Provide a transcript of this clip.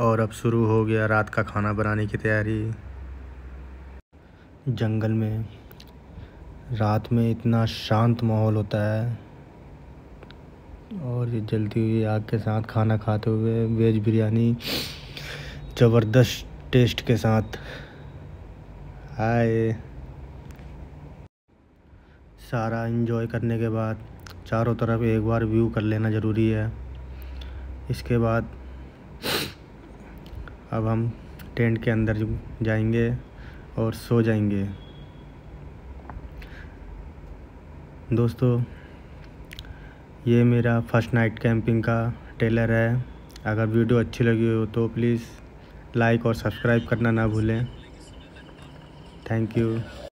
और अब शुरू हो गया रात का खाना बनाने की तैयारी जंगल में रात में इतना शांत माहौल होता है और ये जलती हुई आग के साथ खाना खाते हुए वेज बिरयानी ज़बरदस्त टेस्ट के साथ हाय सारा इन्जॉय करने के बाद चारों तरफ एक बार व्यू कर लेना ज़रूरी है इसके बाद अब हम टेंट के अंदर जाएंगे और सो जाएंगे दोस्तों ये मेरा फर्स्ट नाइट कैंपिंग का टेलर है अगर वीडियो अच्छी लगी हो तो प्लीज़ लाइक और सब्सक्राइब करना ना भूलें थैंक यू